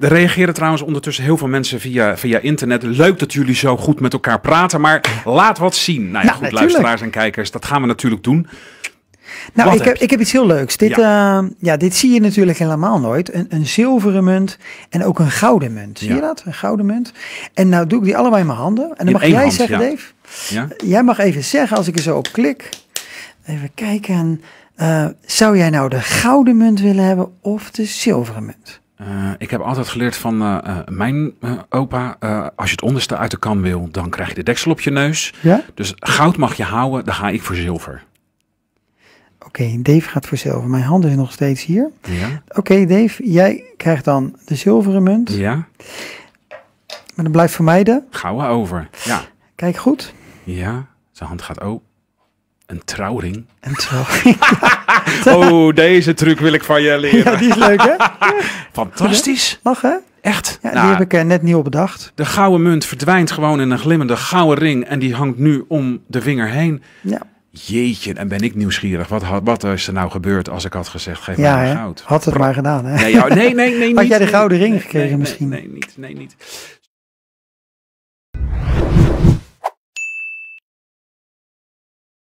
Eh, er reageren trouwens ondertussen heel veel mensen via, via internet. Leuk dat jullie zo goed met elkaar praten, maar laat wat zien. Nou ja, goed, luisteraars en kijkers, dat gaan we natuurlijk doen. Nou, ik heb, ik heb, iets heel leuks. Dit, ja. Eh, ja. dit zie je natuurlijk helemaal nooit. Een, een zilveren munt en ook een gouden munt. Zie je dat? Een gouden munt. En nou doe ik die allebei in mijn handen. En dan mag jij zeggen, ja. Dave. Jij mag even zeggen, als ik er zo op klik. Even kijken. Eh, zou jij nou de gouden munt willen hebben of de zilveren munt? Eh, ik heb altijd geleerd van eh, eh, mijn opa, als je het onderste uit de kan wil, dan krijg je de deksel op je neus. Ja? Dus goud mag je houden, dan ga ik voor zilver. Oké, Dave gaat voor zilver. Mijn hand is nog steeds hier. Ja. Oké, Dave, jij krijgt dan de zilveren munt. Ja. Maar dan blijft voor mij de... Gouden over, ja. Kijk goed. Ja, zijn hand gaat open. Een trouwring. Een trouwring. Oh, deze truc wil ik van je leren. Ja, die is leuk, hè? Fantastisch. Mag, hè? Echt? Ja, die nou, heb ik uh, net nieuw bedacht. De gouden munt verdwijnt gewoon in een glimmende gouden ring. En die hangt nu om de vinger heen. Ja. Jeetje, en ben ik nieuwsgierig. Wat, wat is er nou gebeurd als ik had gezegd, geef mij mij goud. Had het maar gedaan, hè? Nee, nee, nee, nee. Had jij de gouden ring gekregen misschien? nee, niet, nee, niet.